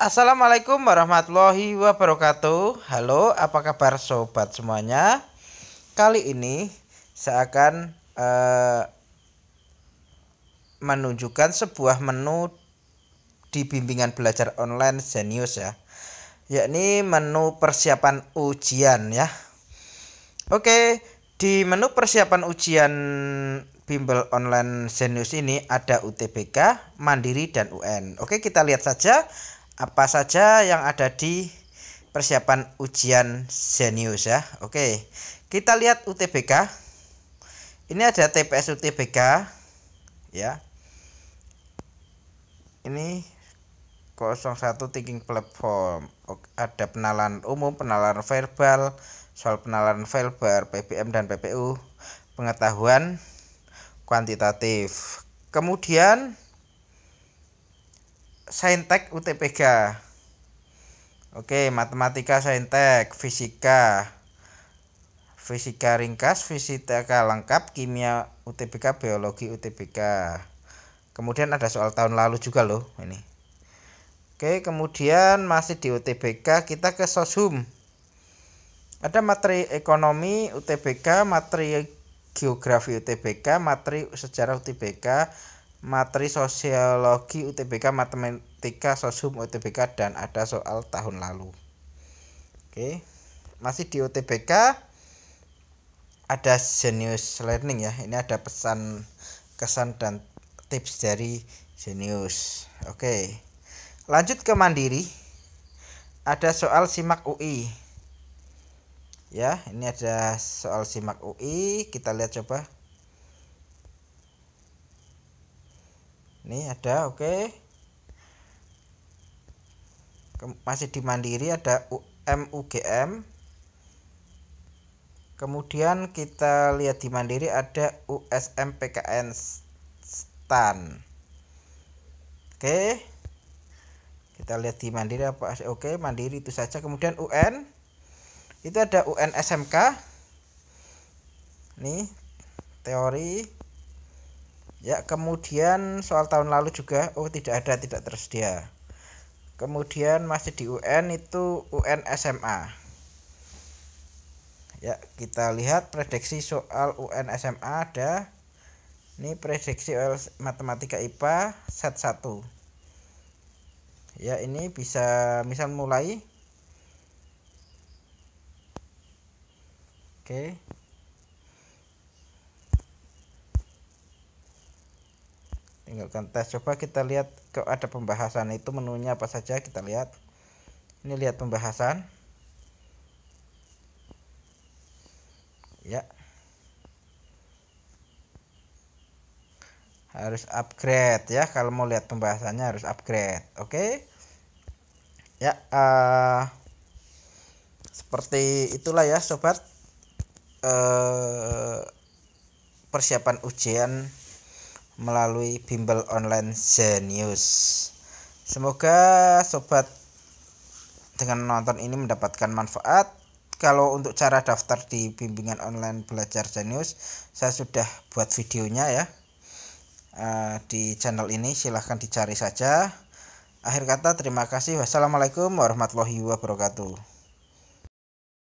Assalamualaikum warahmatullahi wabarakatuh. Halo, apa kabar sobat semuanya? Kali ini saya akan eh, menunjukkan sebuah menu di bimbingan belajar online Genius ya. Yakni menu persiapan ujian ya. Oke, di menu persiapan ujian bimbel online Genius ini ada UTBK, Mandiri dan UN. Oke, kita lihat saja apa saja yang ada di persiapan ujian Zenius ya. Oke. Kita lihat UTBK. Ini ada TPS UTBK ya. Ini 01 thinking platform. Oke, ada penalaran umum, penalaran verbal, soal penalaran verbal, PBM dan PPU, pengetahuan kuantitatif. Kemudian Saintek UTPK. Oke, matematika saintek, fisika. Fisika ringkas, fisika lengkap, kimia UTPK, biologi UTPK. Kemudian ada soal tahun lalu juga loh ini. Oke, kemudian masih di UTBK kita ke Soshum. Ada materi ekonomi UTBK, materi geografi UTBK, materi sejarah UTBK, materi sosiologi UTBK, matematika sosum UTBK dan ada soal tahun lalu. Oke. Masih di UTBK ada genius learning ya. Ini ada pesan kesan dan tips dari genius. Oke. Lanjut ke mandiri. Ada soal simak UI. Ya, ini ada soal simak UI, kita lihat coba. ini ada oke okay. masih di mandiri ada UMUGM kemudian kita lihat di mandiri ada USM PKN STAN oke okay. kita lihat di mandiri apa oke okay, mandiri itu saja kemudian UN itu ada UN SMK nih teori ya kemudian soal tahun lalu juga oh tidak ada tidak tersedia kemudian masih di UN itu UN SMA ya kita lihat prediksi soal UN SMA ada ini prediksi soal matematika IPA set 1 ya ini bisa misal mulai oke okay. tinggalkan tes coba kita lihat kok ada pembahasan itu menunya apa saja kita lihat ini lihat pembahasan ya harus upgrade ya kalau mau lihat pembahasannya harus upgrade oke okay? ya uh, seperti itulah ya sobat uh, persiapan ujian melalui bimbel online Zenius. Semoga sobat dengan nonton ini mendapatkan manfaat. Kalau untuk cara daftar di bimbingan online belajar Zenius, saya sudah buat videonya ya. Eh, di channel ini silahkan dicari saja. Akhir kata terima kasih. Wassalamualaikum warahmatullahi wabarakatuh.